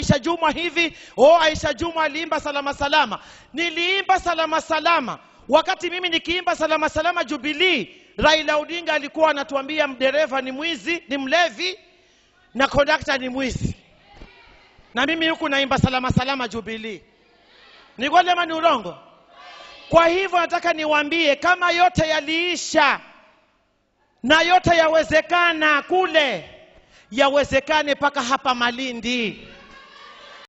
Aisha Juma hivi, oh, Aisha Juma aliimba salama salama. Niliimba salama salama, wakati mimi nikiimba salama salama Jubilee, Raila Odinga alikuwa anatuambia mdereva ni mwizi, ni mlevi na kondakta ni mwizi, na mimi huku naimba salama salama Jubilee. Ni ni urongo? Kwa hivyo nataka niwaambie, kama yote yaliisha na yote yawezekana kule, yawezekane mpaka hapa Malindi.